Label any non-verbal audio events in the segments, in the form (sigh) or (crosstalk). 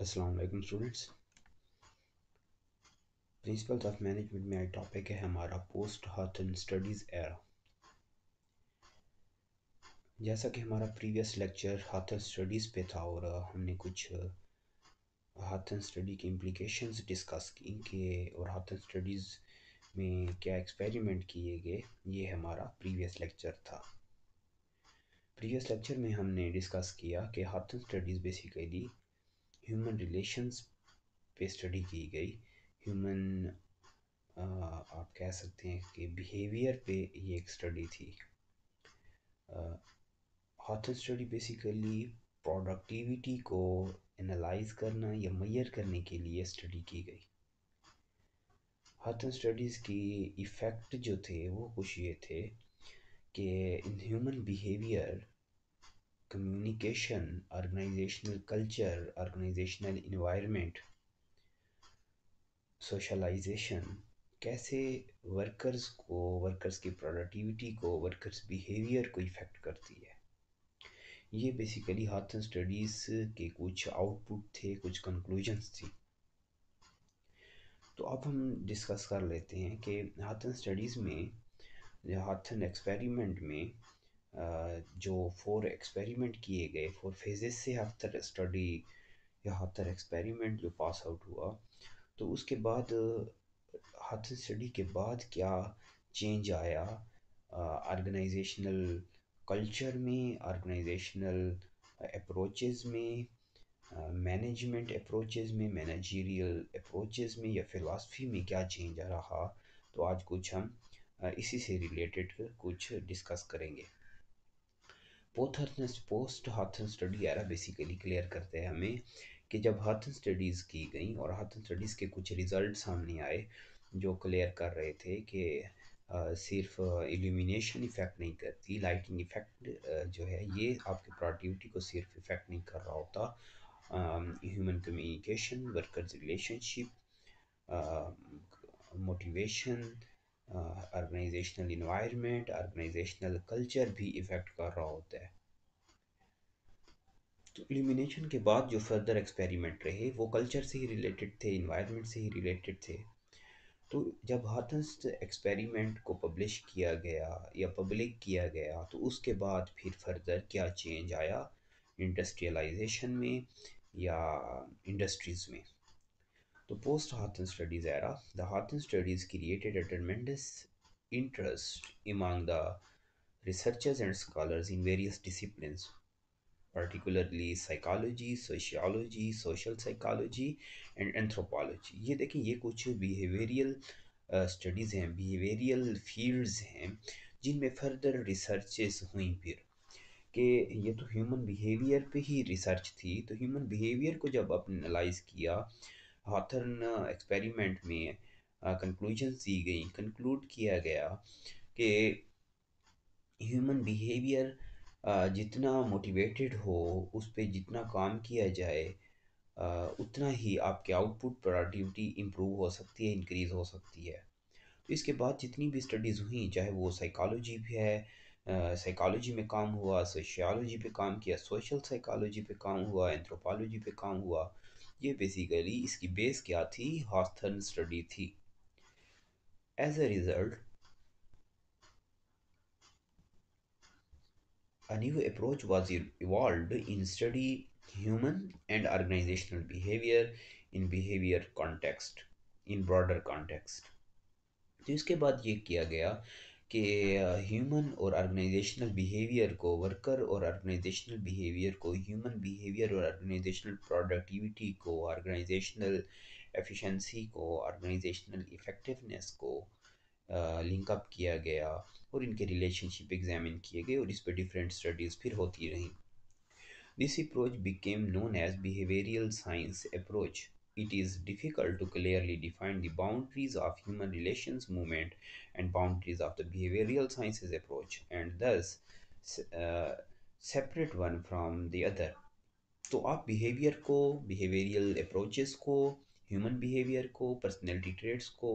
Aslam students principles of management में आज topic है हमारा पोस्ट हाथन स्टडीज़ एरा जैसा कि हमारा प्रीवियस लेक्चर हाथन स्टडीज़ पे था और हमने कुछ हाथन uh, स्टडी के इम्प्लीकेशंस डिस्कस की कि और हाथन स्टडीज़ में क्या एक्सपेरिमेंट किए गए ये हमारा प्रीवियस लेक्चर था प्रीवियस लेक्चर में हमने डिस्कस किया कि Hawthorne studies basically human relations पे स्टडी की गई ह्यूमन आप कह सकते हैं कि बिहेवियर पे ये एक स्टडी थी हॉथन स्टडी बेसिकली प्रोडक्टिविटी को एनालाइज करना या मैयर करने के लिए स्टडी की गई हॉथन स्टडीज़ की इफ़ेक्ट जो थे वो कुछ ये थे कि इन human behaviour communication, organizational culture, organizational environment, socialization कैसे वर्कर्स को वर्कर्स की प्रोडक्टिविटी को वर्कर्स बिहेवियर को इफ़ेक्ट करती है ये बेसिकली एंड स्टडीज़ के कुछ आउटपुट थे कुछ कंक्लूजन्स थी तो अब हम डिस्कस कर लेते हैं कि एंड स्टडीज़ में एंड एक्सपेरिमेंट में जो फोर एक्सपेरिमेंट किए गए फोर फेजेस से हफ्तर स्टडी या हफ्तर एक्सपेरिमेंट जो पास आउट हुआ तो उसके बाद हाथ स्टडी के बाद क्या चेंज आया ऑर्गेनाइजेशनल कल्चर में ऑर्गेनाइजेशनल अप्रोचेज में मैनेजमेंट अप्रोचेज में मैनेजरियल अप्रोचेज में या फिलासफी में क्या चेंज आ रहा तो आज कुछ हम इसी से रिलेटेड कुछ डिस्कस करेंगे पोथर्थनस post Hawthorne study era basically clear करते हैं हमें कि जब हाथन स्टडीज़ की गई और हाथन स्टडीज़ के कुछ रिज़ल्ट सामने आए जो क्लियर कर रहे थे कि सिर्फ इल्यूमिनेशन इफ़ेक्ट नहीं करती लाइटिंग इफ़ेक्ट जो है ये आपकी प्रोडक्टिविटी को सिर्फ इफ़ेक्ट नहीं कर रहा होता human communication workers relationship motivation organisational environment organisational culture भी इफ़ेक्ट कर रहा होता है तो एलिमिनेशन के बाद जो फर्दर एक्सपेरिमेंट रहे वो कल्चर से ही रिलेटेड थे इन्वायरमेंट से ही रिलेटेड थे तो जब हाथंस एक्सपेरिमेंट को पब्लिश किया गया या पब्लिक किया गया तो उसके बाद फिर फर्दर क्या चेंज आया इंडस्ट्रियलाइजेशन में या इंडस्ट्रीज़ में तो post Hawthorne studies era the Hawthorne studies created a tremendous interest among the researchers and scholars in various disciplines particularly psychology sociology social psychology and anthropology ये देखें ये कुछ बिहेवियरियल स्टडीज़ uh, हैं behavioural fields हैं जिनमें further research हुई फिर कि ये तो ह्यूमन बिहेवियर पे ही रिसर्च थी तो ह्यूमन बिहेवियर को जब अपने किया हॉथर्न एक्सपेरिमेंट में कंक्लूजन दी गई कंक्लूड किया गया कि ह्यूमन बिहेवियर जितना मोटिवेटेड हो उस पर जितना काम किया जाए उतना ही आपके आउटपुट प्रोडक्टिविटी इम्प्रूव हो सकती है इंक्रीज़ हो सकती है तो इसके बाद जितनी भी स्टडीज़ हुई चाहे वो साइकोलॉजी भी है साइकोलॉजी में काम हुआ सोशियोलॉजी पे काम किया सोशल साइकोलॉजी पे काम हुआ एंथ्रोपोलॉजी पे काम हुआ ये बेसिकली इसकी बेस क्या थी हॉस्थर्न स्टडी थी as a result a new approach was evolve in study human and organisational behaviour in behaviour context in broader context तो इसके बाद ये किया गया कि ह्यूमन और ऑर्गेनाइजेशनल बिहेवियर को वर्कर और ऑर्गेनाइजेशनल बिहेवियर को ह्यूमन बिहेवियर और ऑर्गेनाइजेशनल प्रोडक्टिविटी को ऑर्गेनाइजेशनल एफिशिएंसी को ऑर्गेनाइजेशनल इफ़ेक्टिवनेस को लिंकअप किया गया और इनके रिलेशनशिप एग्जामिन किए गए और इस पर डिफरेंट स्टडीज़ फिर होती रहीं this approach became known as behavioural science approach it is difficult to clearly define the boundaries of human relations movement and boundaries of the behavioral sciences approach and thus uh, separate one from the other तो आप behaviour को behavioural approaches को human behaviour को personality traits को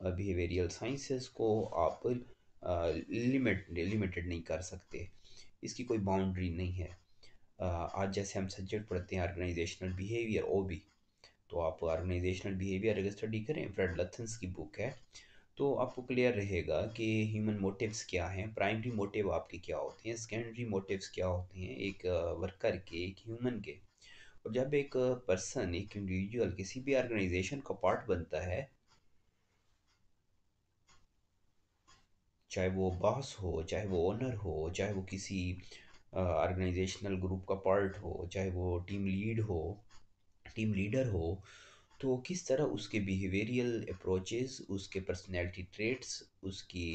behavioural uh, sciences को आप limit uh, limited नहीं कर सकते इसकी कोई बाउंड्री नहीं है uh, आज जैसे हम सब्जेक्ट पढ़ते हैं ऑर्गेनाइजेशनल बिहेवियर ओ भी तो आप ऑर्गेनाइजेशनल बिहेवियर अगर स्टडी करें फ्रेड लथन्स की बुक है तो आपको क्लियर रहेगा कि ह्यूमन मोटिव्स क्या हैं प्राइमरी मोटिव आपके क्या होते हैं सेकेंडरी मोटिव्स क्या होते हैं एक वर्कर के एक ह्यूमन के और जब एक पर्सन एक इंडिविजुअल किसी भी ऑर्गेनाइजेशन का पार्ट बनता है चाहे वो बॉस हो चाहे वो ओनर हो चाहे वो किसी ऑर्गेनाइजेशनल ग्रुप का पार्ट हो चाहे वो टीम लीड हो टीम लीडर हो तो किस तरह उसके बिहेवियरियल अप्रोचेस उसके पर्सनैलिटी ट्रेट्स उसकी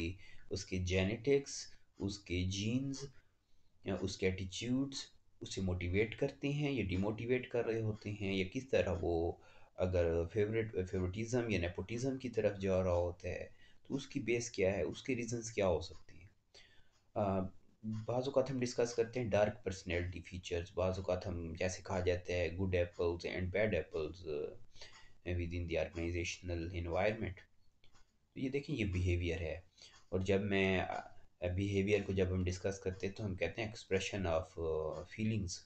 उसके जेनेटिक्स उसके जीन्स उसके एटीट्यूड्स उसे मोटिवेट करते हैं या डिमोटिवेट कर रहे होते हैं या किस तरह वो अगर फेवरेट फेवरेटिज्म या नेपोटिज़म की तरफ जा रहा होता है तो उसकी बेस क्या है उसके रीजंस क्या हो सकते हैं बाज़ात हम डिस्कस करते हैं डार्क पर्सनैलिटी फ़ीचर्स बाज़ात हम जैसे कहा जाता है good apples and bad apples within the organisational environment तो ये देखें ये बिहेवियर है और जब मैं बिहेवियर को जब हम डिस्कस करते हैं तो हम कहते हैं एक्सप्रेशन ऑफ फीलिंग्स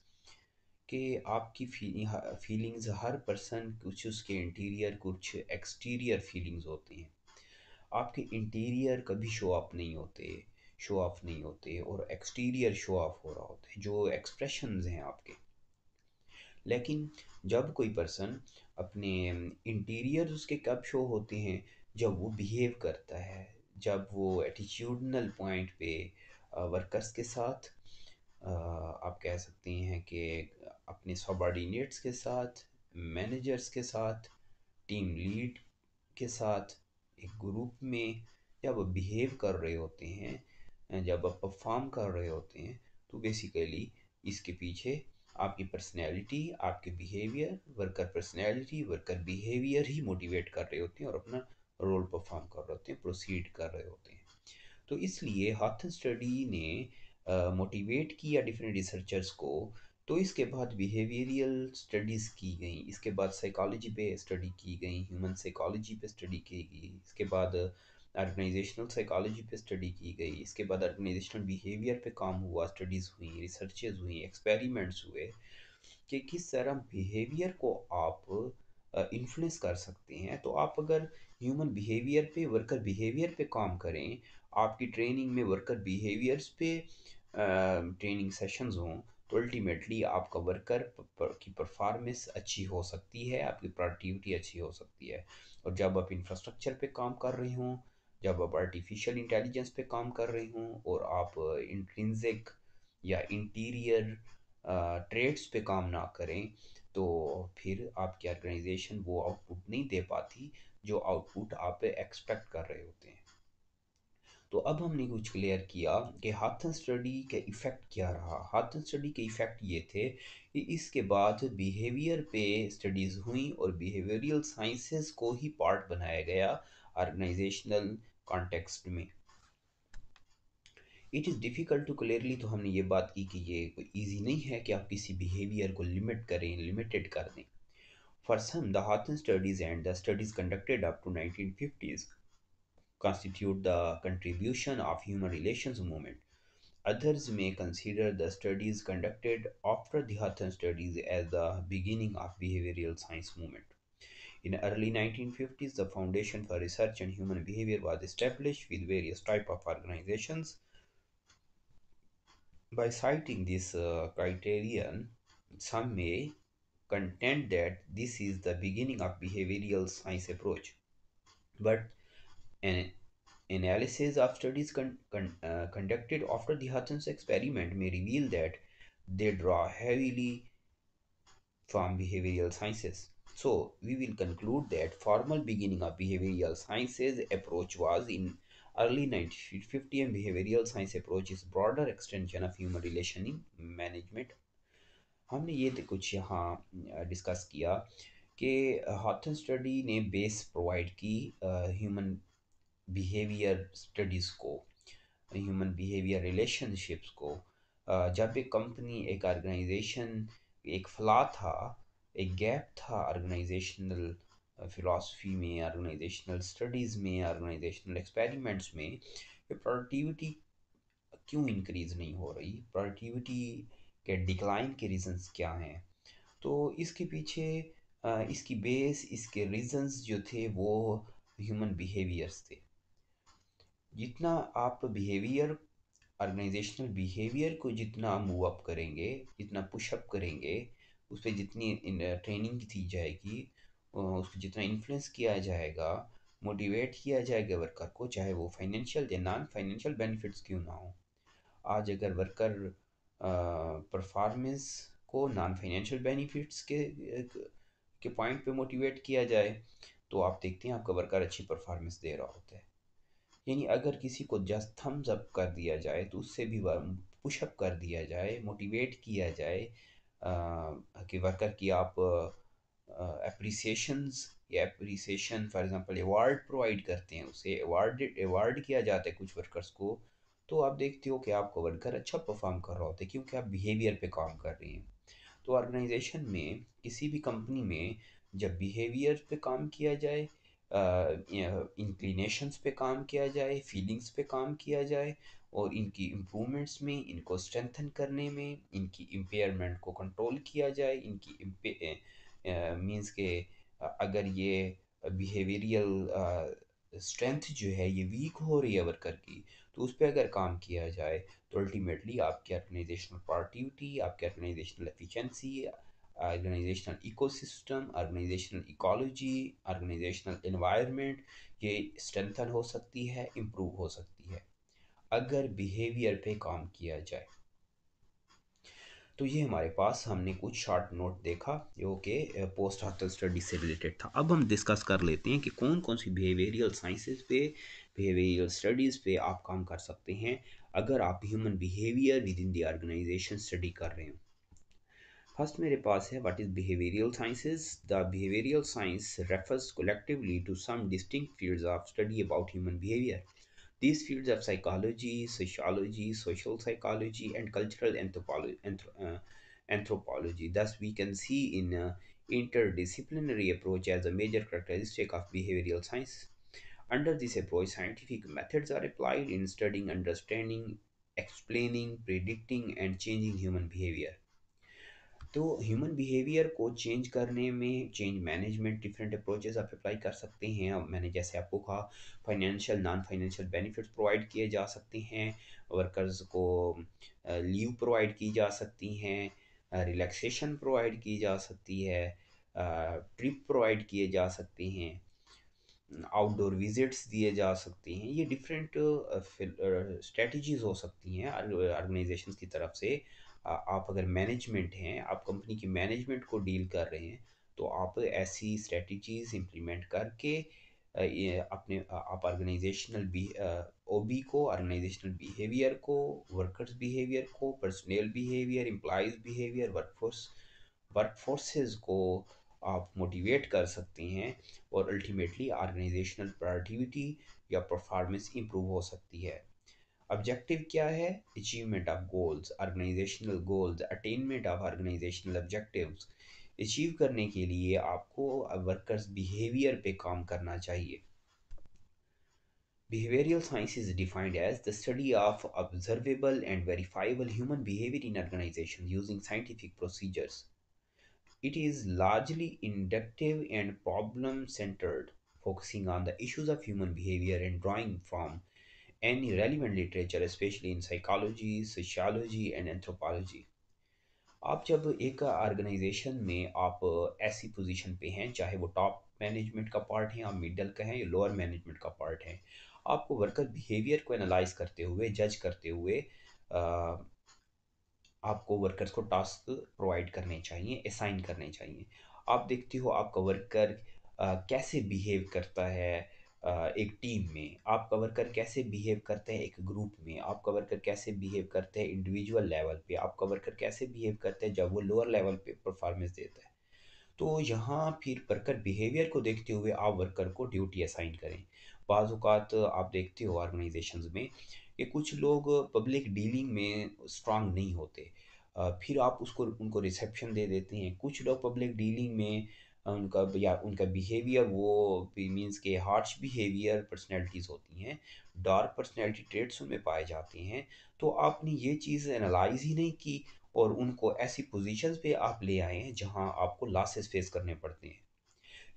कि आपकी फीलिंग्स हर पर्सन कुछ उसके इंटीरियर कुछ एक्सटीरियर फीलिंग्स होती हैं आपके इंटीरियर कभी शो ऑफ नहीं होते शो ऑफ नहीं होते और एक्सटीरियर शो ऑफ हो रहा होता है जो एक्सप्रेशन हैं आपके लेकिन जब कोई पर्सन अपने इंटीरियर उसके कब शो होते हैं जब वो बिहेव करता है जब वो एटीट्यूडनल पॉइंट पे वर्कर्स के साथ आप कह सकते हैं कि अपने सबॉर्डिनेट्स के साथ मैनेजर्स के साथ टीम लीड के साथ एक ग्रुप में जब बिहेव कर रहे होते हैं जब आप परफॉर्म कर रहे होते हैं तो बेसिकली इसके पीछे आपकी पर्सनैलिटी आपके behaviour worker personality worker behaviour ही मोटिवेट कर रहे होते हैं और अपना रोल परफॉर्म कर रहे होते हैं प्रोसीड कर रहे होते हैं तो इसलिए हाथ स्टडी ने मोटिवेट किया डिफरेंट रिसर्चर्स को तो इसके बाद बिहेवियरियल स्टडीज़ की गई इसके बाद साइकोलॉजी पे स्टडी की गई ह्यूमन साइकोलॉजी पे स्टडी की गई इसके बाद ऑर्गेनाइजेशनल साइकोलॉजी पे स्टडी की गई इसके बाद ऑर्गेनाइजेशनल बिहेवियर पे काम हुआ स्टडीज़ हुई रिसर्चेज हुई एक्सपेरिमेंट्स हुए कि किस तरह बिहेवियर को आप इन्फ्लुएंस कर सकते हैं तो आप अगर ह्यूमन बिहेवियर पे वर्कर बिहेवियर पे काम करें आपकी ट्रेनिंग में वर्कर बिहेवियर्स पे ट्रेनिंग सेशंस हों तो अल्टीमेटली आपका वर्कर की परफॉर्मेंस अच्छी हो सकती है आपकी प्रोडक्टिविटी अच्छी हो सकती है और जब आप इंफ्रास्ट्रक्चर पे काम कर रहे हों जब आप आर्टिफिशियल इंटेलिजेंस पे काम कर रहे हों और आप इंट्रिंसिक या इंटीरियर ट्रेड्स पे काम ना करें तो फिर आपकी ऑर्गेनाइजेशन वो आउटपुट नहीं दे पाती जो आउटपुट आप एक्सपेक्ट कर रहे होते हैं तो अब हमने कुछ क्लियर किया कि हाथ स्टडी के इफ़ेक्ट क्या रहा हाथ स्टडी के इफ़ेक्ट ये थे कि इसके बाद बिहेवियर पे स्टडीज़ हुई और बिहेवियरल साइंसेस को ही पार्ट बनाया गया ऑर्गेनाइजेशनल कॉन्टेक्स्ट में it is difficult to clearly तो हमने ये बात की कि ये कोई ईजी नहीं है कि आप किसी बिहेवियर को लिमिट करें लिमिटेड कर दें for some the Hawthorne studies and the studies conducted up to nineteen fifties constitute the contribution of human relation movement others में consider the studies conducted after Hawthorne studies as the beginning of behavioural science movement In early 1950s, the Foundation for Research and Human Behavior was established with various type of organizations. By citing this uh, criterion, some may contend that this is the beginning of behavioral science approach. But an analysis of studies con con uh, conducted after the Hudson's experiment may reveal that they draw heavily from behavioral sciences. So we will conclude that formal beginning of behavioral sciences approach was in early 1950 and behavioral science approach is broader extension of human relation in management हमने ये कुछ यहाँ discuss किया कि Hawthorne study ने base provide की human behaviour studies को human behaviour relationships को जब एक कंपनी एक ऑर्गेनाइजेशन एक फला था एक गैप था ऑर्गेनाइजेशनल फ़िलासफ़ी uh, में ऑर्गेनाइजेशनल स्टडीज़ में ऑर्गेनाइजेशनल एक्सपेरिमेंट्स में कि प्रोडक्टिविटी क्यों इंक्रीज़ नहीं हो रही प्रोडक्टिविटी के डिक्लाइन के रीजंस क्या हैं तो इसके पीछे uh, इसकी बेस इसके रीजंस जो थे वो ह्यूमन बिहेवियर्स थे जितना आप बिहेवियर ऑर्गेनाइजेशनल बिहेवियर को जितना मूव अप करेंगे जितना पुश अप करेंगे उस पर जितनी ट्रेनिंग दी जाएगी उस पर जितना इन्फ्लुएंस किया जाएगा मोटिवेट किया जाएगा वर्कर को चाहे वो फाइनेंशियल या नॉन फाइनेंशियल बेनिफिट्स क्यों ना हो आज अगर वर्कर परफॉर्मेंस को नॉन फाइनेंशियल बेनिफिट्स के के पॉइंट पे मोटिवेट किया जाए तो आप देखते हैं आपका वर्कर अच्छी परफॉर्मेंस दे रहा होता है यानी अगर किसी को जस्ट थम्स अप कर दिया जाए तो उससे भी पुशअप कर दिया जाए मोटिवेट किया जाए कि वर्कर की आप अप्रिसिएशंस या appreciation for example award provide करते हैं उसे अवार्ड अवार्ड किया जाता है कुछ वर्कर्स को तो आप देखते हो कि आपका वर्कर अच्छा परफॉर्म कर रहा होता है क्योंकि आप बिहेवियर पे काम कर रहे हैं तो ऑर्गेनाइजेशन में किसी भी कंपनी में जब बिहेवियर पे काम किया जाए इंक्लिनेशंस पे काम किया जाए फीलिंग्स पे काम किया जाए और इनकी इम्प्रूवमेंट्स में इनको स्ट्रेंथन करने में इनकी इम्पेयरमेंट को कंट्रोल किया जाए इनकी मींस के अगर ये बिहेवियरियल स्ट्रेंथ जो है ये वीक हो रही है वर्कर की तो उस पर अगर काम किया जाए तो अल्टीमेटली आपकी ऑर्गेनाइजेशनल प्रोडक्टिविटी आपकी organisational efficiency organisational ecosystem organisational ecology organisational environment ये स्ट्रेंथन हो सकती है इम्प्रूव हो सकती है अगर बिहेवियर पे काम किया जाए तो ये हमारे पास हमने कुछ शॉर्ट नोट देखा जो कि पोस्ट हॉस्टल स्टडी से रिलेटेड था अब हम डिस्कस कर लेते हैं कि कौन कौन सी बिहेवियरियल साइंसेस पे बिहेवियरियल स्टडीज़ पे आप काम कर सकते हैं अगर आप human behaviour within the organisation study कर रहे हो फर्स्ट मेरे पास है what is behavioural sciences the behavioural science refers collectively to some distinct fields of study about human behaviour These fields of psychology, sociology, social psychology, and cultural anthropology. uh, anthropology. Thus, we can see in uh, interdisciplinary approach as a major characteristic of behavioral science. Under this approach, scientific methods are applied in studying, understanding, explaining, predicting, and changing human behavior. तो human behaviour को change करने में change management different approaches आप apply कर सकते हैं मैंने जैसे आपको कहा financial non financial benefits provide किए जा सकते हैं वर्कर्स को लीव प्रोवाइड की जा सकती हैं रिलैक्सेशन प्रोवाइड की जा सकती है ट्रिप प्रोवाइड किए जा सकते हैं आउटडोर विजिट्स दिए जा सकते हैं ये डिफरेंट स्ट्रेटजीज हो सकती हैं ऑर्गेनाइजेशन की तरफ से आप अगर मैनेजमेंट हैं आप कंपनी की मैनेजमेंट को डील कर रहे हैं तो आप ऐसी स्ट्रेटजीज इम्प्लीमेंट करके अपने आप ऑर्गेनाइजेशनल ओ बी को ऑर्गेनाइजेशनल बिहेवियर को वर्कर्स बिहेवियर को personal behaviour employees behaviour workforce forces को आप मोटिवेट कर सकते हैं और अल्टीमेटली ऑर्गेनाइजेशनल प्रोडक्टिविटी या परफॉर्मेंस इम्प्रूव हो सकती है ऑब्जेक्टिव क्या है achievement of goals organisational goals attainment of organisational objectives achieve करने के लिए आपको वर्कर्स बिहेवियर पे काम करना चाहिए behavioural science is defined as the study of observable and verifiable human behaviour in organisation using scientific procedures it is largely inductive and problem centred focusing on the issues of human behaviour and drawing from any relevant literature, especially in psychology, sociology, and anthropology. आप जब एक organisation में आप uh, ऐसी position पे हैं चाहे वो टॉप मैनेजमेंट का पार्ट है आप मिडल का हैं या लोअर मैनेजमेंट का पार्ट है आपको वर्कर बिहेवियर को एनालाइज करते हुए जज करते हुए uh, आपको वर्कर्स को टास्क प्रोवाइड करने चाहिए असाइन करने चाहिए आप देखते हो आपका वर्कर uh, कैसे बिहेव करता है एक टीम में आप कवर कर कैसे बिहेव करते हैं एक ग्रुप में आप कवर कर कैसे बिहेव करते हैं इंडिविजुअल लेवल पे आप कवर कर कैसे बिहेव करते हैं जब वो लोअर लेवल पे परफॉर्मेंस देता है तो यहाँ फिर वर्कर बिहेवियर को देखते हुए आप वर्कर को ड्यूटी असाइन करें बाज़ात आप देखते हो ऑर्गेनाइजेशन में कि कुछ लोग पब्लिक डीलिंग में स्ट्रांग नहीं होते फिर आप उसको उनको रिसेप्शन दे देते हैं कुछ लोग पब्लिक डीलिंग में उनका या उनका बिहेवियर वो मीन्स के हार्श बिहेवियर पर्सनैलिटीज़ होती हैं डार्क पर्सनैलिटी ट्रेट्स उनमें पाए जाते हैं तो आपने ये चीज़ एनालाइज ही नहीं की और उनको ऐसी पोजीशंस पे आप ले आए हैं जहां आपको लॉसेस फेस करने पड़ते हैं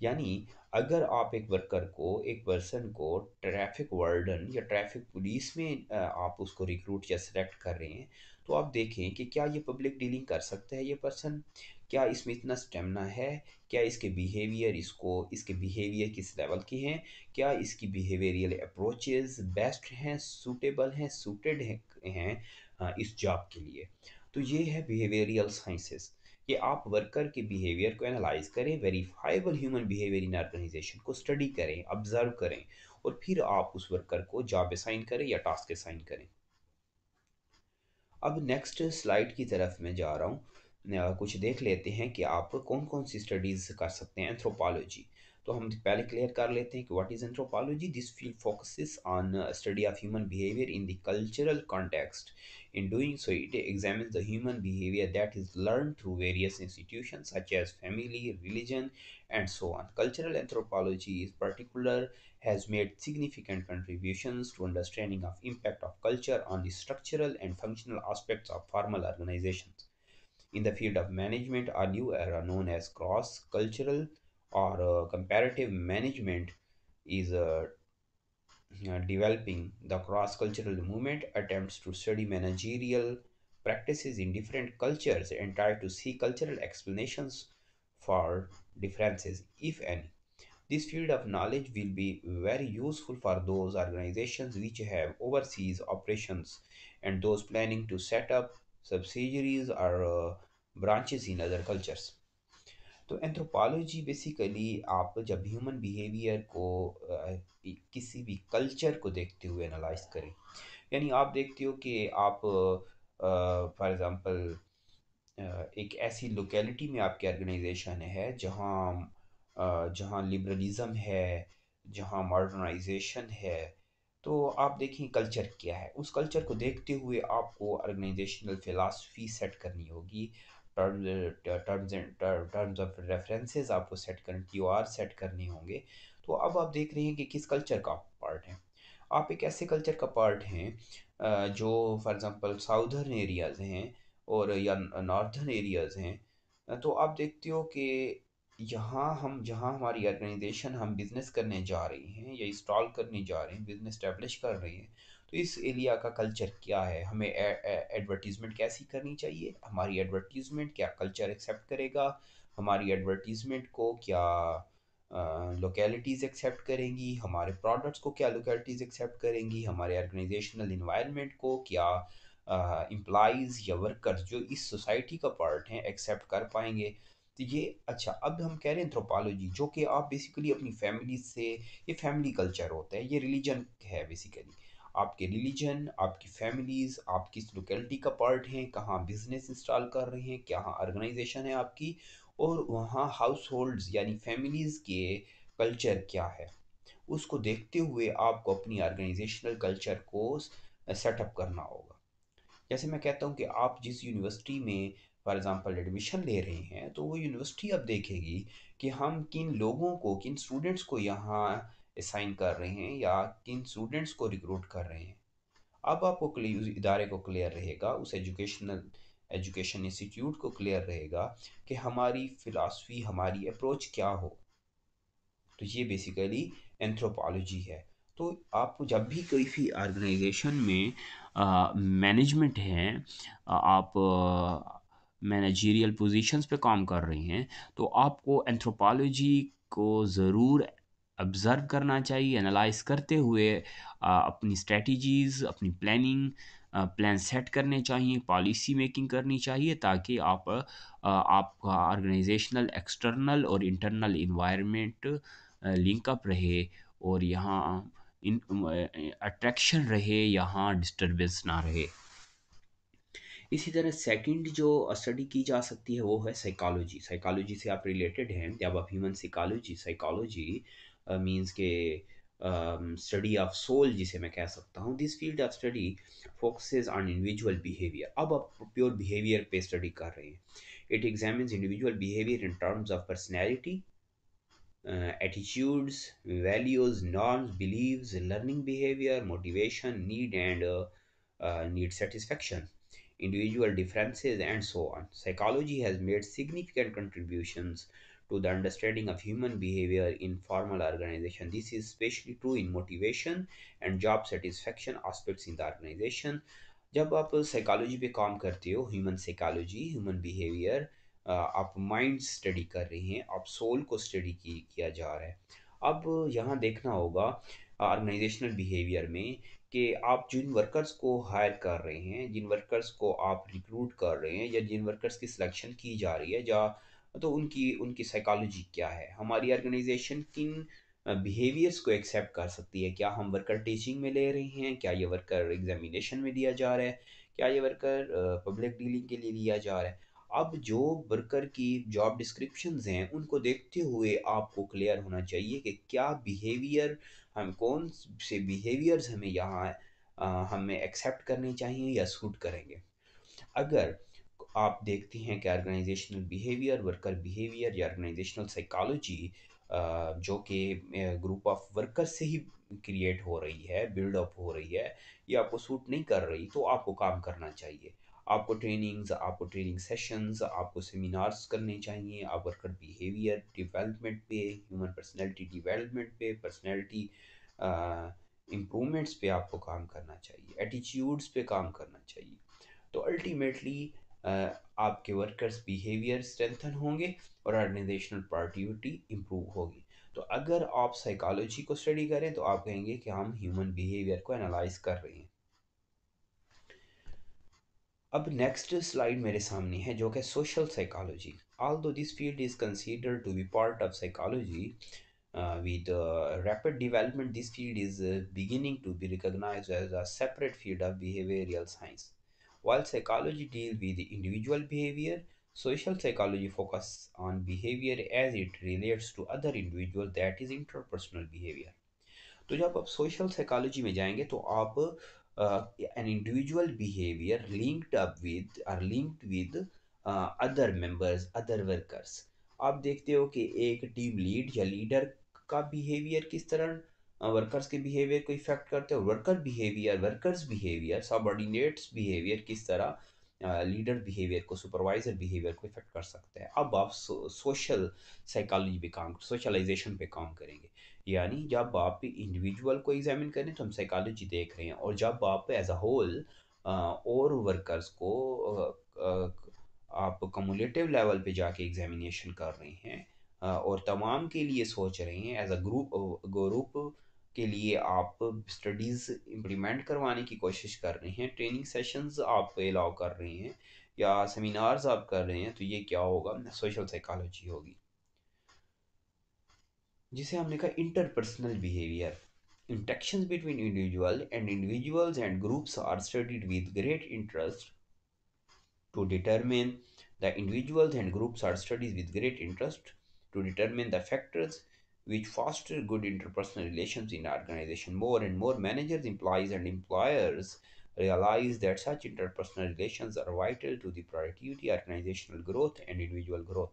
यानी अगर आप एक वर्कर को एक पर्सन को ट्रैफिक वार्डन या ट्रैफिक पुलिस में आप उसको रिक्रूट या सिलेक्ट कर रहे हैं तो आप देखें कि क्या ये पब्लिक डीलिंग कर सकता है ये पर्सन क्या इसमें इतना स्टेमिना है क्या इसके बिहेवियर इसको इसके बिहेवियर किस लेवल की हैं क्या इसकी बिहेवियरियल अप्रोचेज बेस्ट हैं सूटेबल हैं सूटेड हैं हाँ, इस जॉब के लिए तो ये है बिहेवियरियल साइंसेस कि आप वर्कर के बिहेवियर को एनालाइज करें verifiable human behaviour in organisation को स्टडी करें ऑब्जर्व करें और फिर आप उस वर्कर को जॉब असाइन करें या टास्क असाइन करें अब नेक्स्ट स्लाइड की तरफ मैं जा रहा हूँ कुछ देख लेते हैं कि आप कौन कौन सी स्टडीज़ कर सकते हैं एंथ्रोपोलॉजी तो हम पहले क्लियर कर लेते हैं कि what is anthropology this field focuses on study of human behaviour in the cultural context In doing so, it examines the human behavior that is learned through various institutions such as family, religion, and so on. Cultural anthropology in particular has made significant contributions to understanding of impact of culture on the structural and functional aspects of formal organizations. In the field of management, a new era known as cross-cultural or uh, comparative management is uh, uh, developing, the cross cultural movement attempts to study managerial practices in different cultures and try to see cultural explanations for differences, if any. This field of knowledge will be very useful for those organizations which have overseas operations and those planning to set up subsidiaries or uh, branches in other cultures. तो anthropology basically आप जब human behaviour को किसी भी culture को देखते हुए analyse करें यानी आप देखते हो कि आप फॉर एग्ज़ाम्पल एक ऐसी लोकेलिटी में आपकी ऑर्गेनाइजेशन है जहाँ जहाँ लिबरलिज्म है जहाँ मॉडर्नाइजेशन है तो आप देखें कल्चर क्या है उस कल्चर को देखते हुए आपको ऑर्गेनाइजेशनल फ़िलासफ़ी सेट करनी होगी terms and terms of references आपको सेट करने आर सेट करने होंगे तो अब आप देख रहे हैं कि किस कल्चर का पार्ट है आप एक ऐसे कल्चर का पार्ट हैं जो फॉर एग्ज़ाम्पल साउदर्न एरियाज़ हैं और या नॉर्थर्न एरियाज़ हैं तो आप देखते हो कि यहाँ हम जहाँ हमारी ऑर्गेनाइजेशन हम बिज़नेस करने जा रही हैं या इंस्टॉल करने जा रहे हैं बिज़नेस स्टैब्लिश कर रही हैं तो इस एरिया का कल्चर क्या है हमें एडवर्टीज़मेंट कैसी करनी चाहिए हमारी एडवर्टीज़मेंट क्या कल्चर एक्सेप्ट करेगा हमारी एडवर्टीज़मेंट को क्या लोकेलिटीज़ एक्सेप्ट करेंगी हमारे प्रोडक्ट्स को क्या लोकेलिटीज़ एक्सेप्ट करेंगी हमारे ऑर्गेनाइजेशनल इन्वायरमेंट को क्या एम्प्लाइज़ या वर्कर्स जो इस सोसाइटी का पार्ट हैं एक्सेप्ट कर पाएंगे तो ये अच्छा अब हम कह रहे हैं एंथ्रोपोलॉजी जो कि आप बेसिकली अपनी फैमिली से ये फैमिली कल्चर होता है ये रिलीजन है बेसिकली आपके रिलीजन आपकी फैमिलीज़ आप किस लोकेलिटी का पार्ट हैं कहाँ बिज़नेस इंस्टॉल कर रहे हैं क्या ऑर्गेनाइजेशन है आपकी और वहाँ हाउस होल्ड्स यानी फैमिलीज़ के कल्चर क्या है उसको देखते हुए आपको अपनी ऑर्गेनाइजेशनल कल्चर को सेटअप करना होगा जैसे मैं कहता हूँ कि आप जिस यूनिवर्सिटी में फॉर एग्ज़ाम्पल एडमिशन ले रहे हैं तो वो यूनिवर्सिटी अब देखेगी कि हम किन लोगों को किन स्टूडेंट्स को यहाँ असाइन कर रहे हैं या किन स्टूडेंट्स को रिक्रूट कर रहे हैं अब आपको उस इदारे को क्लियर रहेगा उस एजुकेशनल एजुकेशन इंस्टीट्यूट को क्लियर रहेगा कि हमारी फ़िलासफ़ी हमारी अप्रोच क्या हो तो ये बेसिकली एंथ्रोपोलॉजी है तो आप जब भी कोई भी ऑर्गेनाइजेशन में मैनेजमेंट है आप मैनेजरियल पोजीशंस पे काम कर रहे हैं तो आपको एंथ्रोपोलॉजी को ज़रूर ऑब्ज़र्व करना चाहिए एनालाइज करते हुए अपनी स्ट्रेटजीज़ अपनी प्लानिंग प्लान सेट करने चाहिए पॉलिसी मेकिंग करनी चाहिए ताकि आप आपका ऑर्गेनाइजेशनल एक्सटर्नल और इंटरनल इन्वायरमेंट लिंकअप रहे और यहाँ इन अट्रैक्शन रहे यहाँ डिस्टरबेंस ना रहे इसी तरह सेकंड जो स्टडी की जा सकती है वो है साइकोलॉजी साइकोलॉजी से आप रिलेटेड हैं जब आप human psychology psychology means uh, के स्टडी ऑफ सोल जिसे मैं कह सकता हूँ this field of study focuses on individual behaviour अब आप प्योर बिहेवियर पे स्टडी कर रहे हैं it examine individual behaviour in terms of personality attitudes values norms believe learning behaviour motivation need and need satisfaction individual differences, and so on. Psychology has made significant contributions to the understanding of human behavior in formal organization. This is especially true in motivation and job satisfaction aspects in the organization. जब आप psychology पे काम करते हो human psychology human behaviour आप mind study कर रहे हैं आप सोल को स्टडी किया जा रहा है अब यहाँ देखना होगा ऑर्गेनाइजेशनल बिहेवियर में कि आप जिन वर्कर्स को हायर कर रहे हैं जिन वर्कर्स को आप रिक्रूट कर रहे हैं या जिन वर्कर्स की सिलेक्शन की जा रही है या तो उनकी उनकी साइकोलॉजी क्या है हमारी ऑर्गेनाइजेशन किन बिहेवियर्स को एक्सेप्ट कर सकती है क्या हम वर्कर टीचिंग में ले रहे हैं क्या ये वर्कर एग्जामिनेशन में दिया जा रहा है क्या ये वर्कर पब्लिक डीलिंग के लिए दिया जा रहा है अब जो वर्कर की जॉब डिस्क्रिप्शन हैं उनको देखते हुए आपको क्लियर होना चाहिए कि क्या बिहेवियर हम कौन से बिहेवियर्स हमें यहाँ हमें एक्सेप्ट करने चाहिए या सूट करेंगे अगर आप देखते हैं कि ऑर्गेनाइजेशनल बिहेवियर वर्कर बिहेवियर या ऑर्गेनाइजेशनल साइकोलॉजी जो कि ग्रुप ऑफ वर्कर्स से ही क्रिएट हो रही है बिल्डअप हो रही है ये आपको सूट नहीं कर रही तो आपको काम करना चाहिए आपको ट्रेनिंग्स आपको ट्रेनिंग सेशंस आपको सेमिनार्स करने चाहिए आप वर्कर बिहेवियर डेवलपमेंट पे ह्यूमन पर्सनैलिटी डेवलपमेंट पे पर्सनैलिटी इम्प्रूवमेंट्स पे आपको काम करना चाहिए एटीट्यूड्स पे काम करना चाहिए तो अल्टीमेटली आपके वर्कर्स बिहेवियर स्ट्रेंथन होंगे और ऑर्गेनाइजेशनल प्रोडक्टिविटी इम्प्रूव होगी तो अगर आप साइकोलॉजी को स्टडी करें तो आप कहेंगे कि हम ह्यूमन बिहेवियर को एनालाइज कर रहे हैं अब नेक्स्ट स्लाइड मेरे सामने है जो कि social psychology although this field is considered to be part of psychology with rapid development this field is beginning to be recognise as a separate field of behavioural science while psychology deal with individual behaviour social psychology focus on behaviour as it relates to other individual that is interpersonal behaviour तो जब आप social psychology में जाएंगे तो आप uh, an individual behavior linked up with or linked with uh, other members other workers आप देखते हो कि एक टीम लीड या लीडर का बिहेवियर किस तरह वर्कर्स uh, के बिहेवियर को इफेक्ट करते हैं worker behaviour workers behaviour subordinates behaviour किस तरह लीडर बिहेवियर को सुपरवाइजर बिहेवियर को इफेक्ट कर सकते हैं अब आप सोशल साइकोलॉजी पे काम सोशलाइजेशन पे काम करेंगे यानी जब आप इंडिविजुअल को एग्जामिन करें तो हम साइकोलॉजी देख रहे हैं और जब आप एज अ होल और वर्कर्स को आप कम्युलेटिव लेवल पे जाके एग्जामिनेशन कर रहे हैं और तमाम के लिए सोच रहे हैं एज अ ग्रुप ग्रुप के लिए आप स्टडीज़ इंप्लीमेंट करवाने की कोशिश कर रहे हैं ट्रेनिंग सेशंस आप अलाउ कर रहे हैं या सेमिनार्स आप कर रहे हैं तो ये क्या होगा सोशल साइकोलॉजी होगी जिसे हमने कहा interpersonal behaviour interaction between individual and individuals and groups are studied with great interest to determine the individuals and groups are studies with great interest to determine the factors which foster good interpersonal relations in organization. More and more managers, employees, and employers realize that such interpersonal relations are vital to the productivity, organizational growth, and individual growth.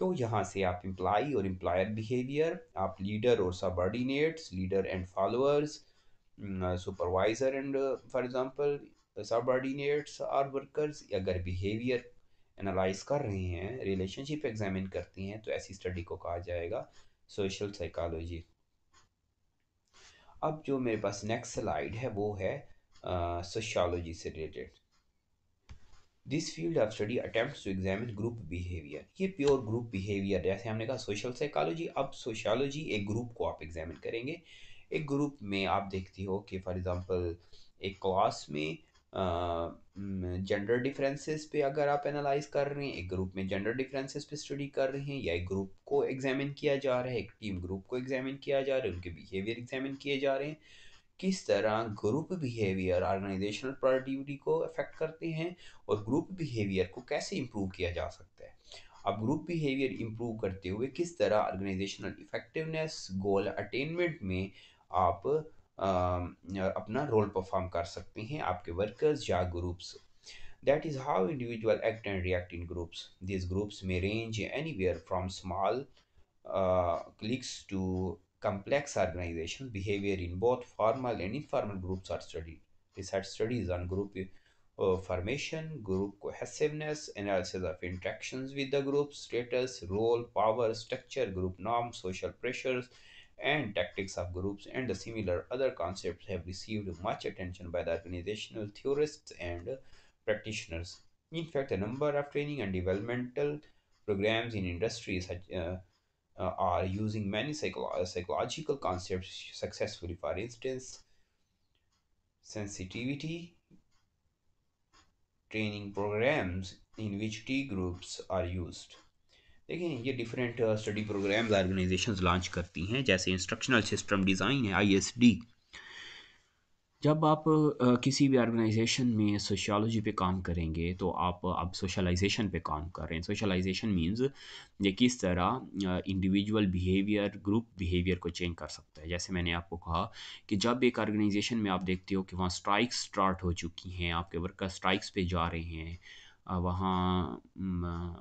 तो यहाँ से आप employee और employer behaviour आप leader और subordinates leader and followers supervisor and for example subordinates or workers अगर behavior analyse कर रहे हैं रिलेशनशिप एग्जामिन करते हैं तो ऐसी स्टडी को कहा जाएगा सोशल साइकोलॉजी अब जो मेरे पास नेक्स्ट स्लाइड है वो है सोशलॉजी से related this field of study attempt to examine group behaviour ये प्योर ग्रुप बिहेवियर जैसे हमने कहा सोशल साइकोलॉजी अब सोशोलॉजी एक ग्रुप को आप एग्जामिन करेंगे एक ग्रुप में आप देखती हो कि फॉर एग्जांपल एक क्लास में आ, जेंडर हम्म, डिफरेंसेस पे अगर आप एनालाइज कर रहे हैं एक ग्रुप में जेंडर डिफरेंसेस पे स्टडी कर रहे हैं या एक ग्रुप को एग्जामिन किया जा रहा है एक टीम ग्रुप को एग्जामिन किया जा रहा है उनके बिहेवियर एग्जामिन किए जा रहे हैं किस तरह ग्रुप बिहेवियर ऑर्गेनाइजेशनल प्रोडक्टिविटी को अफेक्ट करते हैं और ग्रुप बिहेवियर को कैसे इम्प्रूव किया जा सकता है अब ग्रुप बिहेवियर इम्प्रूव करते हुए किस तरह ऑर्गेनाइजेशनल इफेक्टिवनेस गोल अटेनमेंट में आप Um, अपना रोल परफॉर्म कर सकते हैं आपके वर्कर्स या groups that is how individual act and react in groups this groups में range anywhere from small cliques to complex organisation behaviour in both formal and informal groups are study research studies on group formation group cohesiveness analysis of interaction with the group status role power structure group norm social pressures and tactics of groups and similar other concepts have received much attention by the organizational theorists and practitioners. In fact, a number of training and developmental programs in industries uh, uh, are using many psycholo uh, psychological concepts successfully. For instance, sensitivity training programs in which T groups are used. देखें ये different study programmes organisation launch करती हैं जैसे instructional system design है आई जब आप uh, किसी भी ऑर्गेनाइजेशन में सोशियोलॉजी पे काम करेंगे तो आप uh, अब सोशलाइजेशन पे काम कर रहे हैं सोशलाइजेशन मींस ये किस तरह इंडिविजुअल बिहेवियर ग्रुप बिहेवियर को चेंज कर सकता है जैसे मैंने आपको कहा कि जब एक ऑर्गेनाइजेशन में आप देखते हो कि वहाँ स्ट्राइक स्टार्ट हो चुकी हैं आपके वर्कर स्ट्राइक्स पे जा रहे हैं वहाँ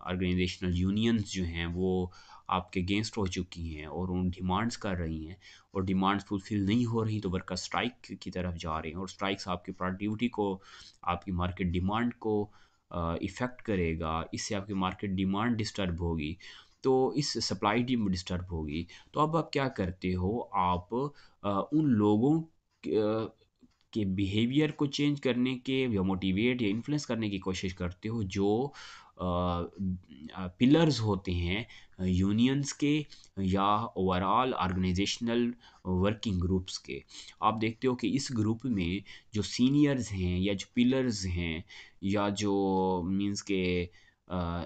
ऑर्गेनाइजेशनल यूनियंस जो हैं वो आपके अगेंस्ट हो चुकी हैं और उन डिमांड्स कर रही हैं और डिमांड्स फुलफिल नहीं हो रही तो वर्कर स्ट्राइक की तरफ जा रहे हैं और स्ट्राइक्स आपकी प्रोडक्टिविटी को आपकी मार्केट डिमांड को इफ़ेक्ट करेगा इससे आपकी मार्केट डिमांड डिस्टर्ब होगी तो इस सप्लाई टीम डिस्टर्ब होगी तो अब आप क्या करते हो आप उन लोगों के बिहेवियर को चेंज करने के या मोटिवेट या इन्फ्लुएंस करने की कोशिश करते हो जो पिलर्स होते हैं यूनियंस के या ओवरऑल ऑर्गेनाइजेशनल वर्किंग ग्रुप्स के आप देखते हो कि इस ग्रुप में जो सीनियर्स हैं या जो पिलर्स हैं या जो मींस के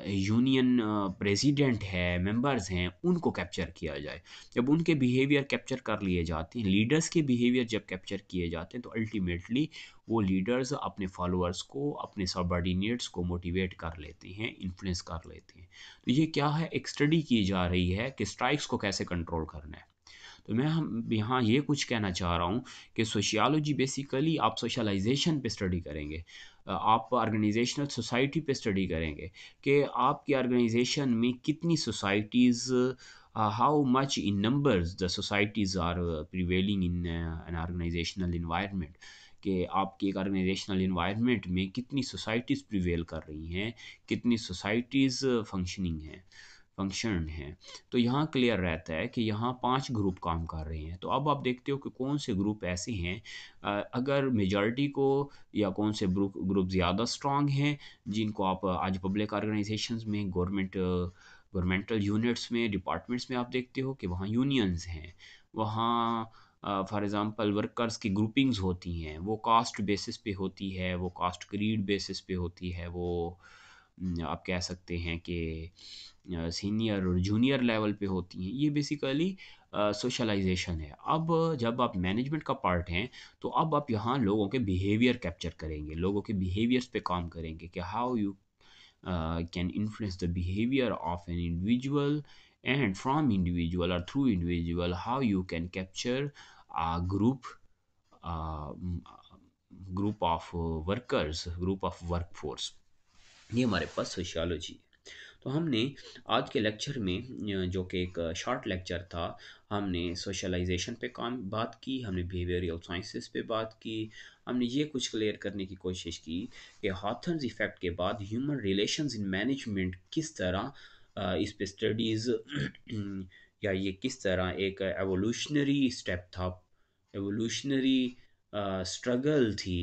यूनियन प्रेसिडेंट है मेंबर्स हैं उनको कैप्चर किया जाए जब उनके बिहेवियर कैप्चर कर लिए जाते हैं लीडर्स के बिहेवियर जब कैप्चर किए जाते हैं तो अल्टीमेटली वो लीडर्स अपने फॉलोअर्स को अपने सबॉर्डिनेट्स को मोटिवेट कर लेते हैं इन्फ्लुएंस कर लेते हैं तो ये क्या है एक स्टडी की जा रही है कि स्ट्राइक्स को कैसे कंट्रोल करना है तो मैं हम यहाँ ये कुछ कहना चाह रहा हूँ कि सोशियालॉजी बेसिकली आप सोशलाइजेशन पे स्टडी करेंगे आप ऑर्गेनाइजेशनल सोसाइटी पे स्टडी करेंगे कि आपकी ऑर्गेनाइजेशन में कितनी societies how much in numbers the societies are prevailing in an organisational environment कि आपकी एक ऑर्गेनाइजेशनल इन्वायरमेंट में कितनी सोसाइटीज़ प्रिवेल कर रही हैं कितनी सोसाइटीज़ फंक्शनिंग हैं फंक्शन है तो यहाँ क्लियर रहता है कि यहाँ पांच ग्रुप काम कर रहे हैं तो अब आप देखते हो कि कौन से ग्रुप ऐसे हैं अगर मेजॉरिटी को या कौन से ग्रुप ग्रुप ज़्यादा स्ट्रांग हैं जिनको आप आज पब्लिक ऑर्गेनाइजेशन में गवर्नमेंट गवर्नमेंटल यूनिट्स में डिपार्टमेंट्स में आप देखते हो कि वहाँ यूनियंस हैं वहाँ फॉर एग्ज़ाम्पल वर्कर्स की ग्रुपिंग्स होती हैं वो कास्ट बेसिस पे होती है वो कास्ट क्रीड बेसिस पे होती है वो uh, आप कह सकते हैं कि सीनियर और जूनियर लेवल पे होती हैं ये बेसिकली सोशलाइजेशन है अब जब आप मैनेजमेंट का पार्ट हैं तो अब आप यहाँ लोगों के बिहेवियर कैप्चर करेंगे लोगों के बिहेवियर्स पे काम करेंगे कि how you can influence the behaviour of an individual and from individual और through individual how you can capture group group of workers group of work force ये हमारे पास सोशियोलॉजी है तो हमने आज के लेक्चर में जो कि एक शॉर्ट लेक्चर था हमने सोशलाइजेशन पे काम बात की हमने बिहेवियरल साइंसेस पे बात की हमने ये कुछ क्लियर करने की कोशिश की कि हॉथर्स इफ़ेक्ट के बाद ह्यूमन रिलेशंस इन मैनेजमेंट किस तरह इस पे स्टडीज़ (clears throat) या ये किस तरह एक एवोल्यूशनरी स्टेप था एवोल्यूशनरी स्ट्रगल थी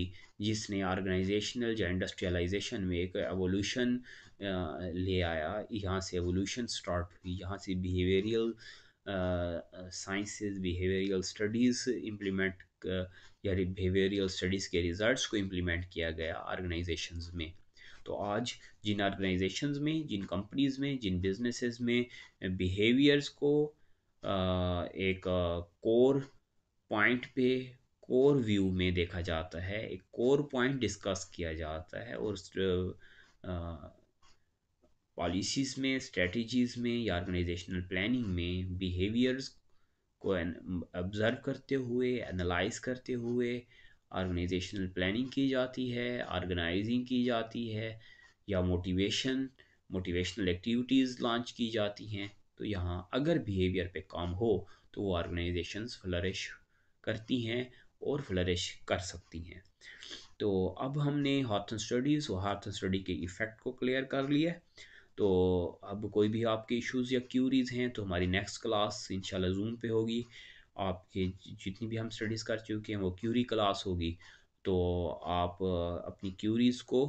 जिसने ऑर्गेनाइजेशनल या इंडस्ट्रियलाइजेशन में एक एवोल्यूशन uh, ले आया यहाँ से एवोल्यूशन स्टार्ट हुई यहाँ से behavioural sciences behavioural studies implement या बिहेवियरियल स्टडीज़ के रिजल्ट्स को इम्प्लीमेंट किया गया ऑर्गेनाइजेशंस में तो आज जिन ऑर्गेनाइजेशंस में जिन कंपनीज़ में जिन बिजनेसेस में बिहेवियर्स को uh, एक कोर uh, पॉइंट पे कोर व्यू में देखा जाता है एक कोर पॉइंट डिस्कस किया जाता है और पॉलिसीज़ में स्ट्रेटजीज़ में या ऑर्गेनाइजेशनल प्लानिंग में बिहेवियर्स को ऑब्ज़र्व करते हुए एनालाइज करते हुए ऑर्गेनाइजेशनल प्लानिंग की जाती है ऑर्गेनाइजिंग की जाती है या मोटिवेशन मोटिवेशनल एक्टिविटीज़ लॉन्च की जाती हैं तो यहाँ अगर बिहेवियर पे काम हो तो वो ऑर्गेनाइजेशंस फ्लरिश करती हैं और फ्लरिश कर सकती हैं तो अब हमने हाथन स्टडीज़ और हार्थ स्टडी के इफ़ेक्ट को क्लियर कर लिया तो अब कोई भी आपके इश्यूज़ या क्यूरीज़ हैं तो हमारी नेक्स्ट क्लास इंशाल्लाह जूम पे होगी आपके जितनी भी हम स्टडीज़ कर चुके हैं वो क्यूरी क्लास होगी तो आप अपनी क्यूरीज़ को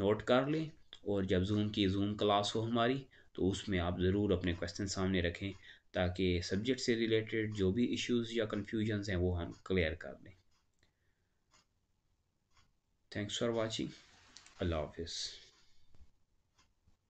नोट कर लें और जब जूम की जूम क्लास हो हमारी तो उसमें आप ज़रूर अपने क्वेश्चन सामने रखें ताकि सब्जेक्ट से रिलेटेड जो भी इश्यूज या कन्फ्यूजन्स हैं वो हम क्लियर कर दें थैंक्स फॉर वाचिंग अल्लाह हाफिज़